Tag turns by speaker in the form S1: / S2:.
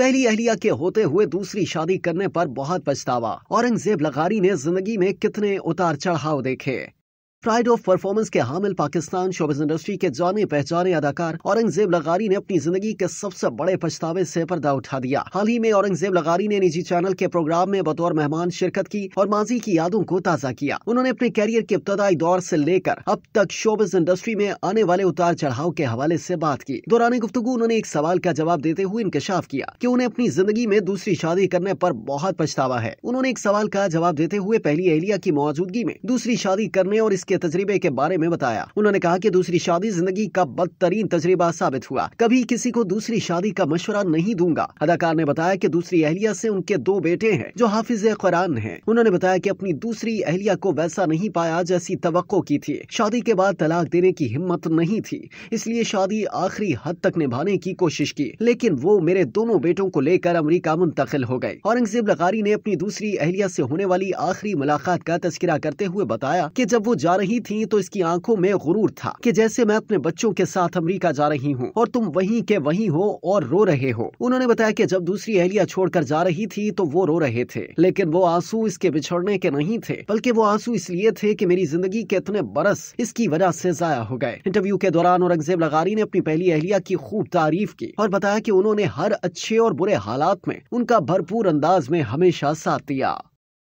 S1: पहली अहलिया के होते हुए दूसरी शादी करने पर बहुत पछतावा औरंगजेब लगारी ने जिंदगी में कितने उतार चढ़ाव देखे प्राइड ऑफ परफॉर्मेंस के हामिल पाकिस्तान शोबिस इंडस्ट्री के जाने पहचाने अदाकार औरंगजेब लगारी ने अपनी जिंदगी के सबसे बड़े पछतावे से पर्दा उठा दिया हाल ही में औरंगजेब लगारी ने निजी चैनल के प्रोग्राम में बतौर मेहमान शिरकत की और माजी की यादों को ताजा किया उन्होंने अपने कैरियर के इब्तदाई दौर ऐसी लेकर अब तक शोबिस इंडस्ट्री में आने वाले उतार चढ़ाव के हवाले ऐसी बात की दौरान गुफ्तु उन्होंने एक सवाल का जवाब देते हुए इंकशाफ किया की उन्हें अपनी जिंदगी में दूसरी शादी करने आरोप बहुत पछतावा है उन्होंने एक सवाल का जवाब देते हुए पहली एहलिया की मौजूदगी में दूसरी शादी करने और के तजरीबे के बारे में बताया उन्होंने कहा की दूसरी शादी जिंदगी का बदतरीन तजर्बा साबित हुआ कभी किसी को दूसरी शादी का मशुरा नहीं दूंगा अदाकार ने बताया की दूसरी अहलिया ऐसी उनके दो बेटे हैं जो हाफिज कुरान है उन्होंने बताया की अपनी दूसरी अहलिया को वैसा नहीं पाया जैसी तो की थी शादी के बाद तलाक देने की हिम्मत नहीं थी इसलिए शादी आखिरी हद तक निभाने की कोशिश की लेकिन वो मेरे दोनों बेटों को लेकर अमरीका मुंतकिल हो गए औरंगजेब लगारी ने अपनी दूसरी अहलिया से होने वाली आखिरी मुलाकात का तस्करा करते हुए बताया कि जब वो जा रही थी तो इसकी आंखों में गुरूर था कि जैसे मैं अपने बच्चों के साथ अमरीका जा रही हूँ और तुम वही के वही हो और रो रहे हो उन्होंने बताया की जब दूसरी अहलिया छोड़कर जा रही थी तो वो रो रहे थे लेकिन वो आंसू इसके बिछड़ने के नहीं थे बल्कि वो आंसू इसलिए थे की मेरी जिंदगी के इतने बरस इसकी वजह ऐसी जया हो गए इंटरव्यू के दौरान औरंगजेब लगारी ने अपनी पहली अहलिया की खूब तारीफ की और बताया कि उन्होंने हर अच्छे और बुरे हालात में उनका भरपूर अंदाज में हमेशा साथ दिया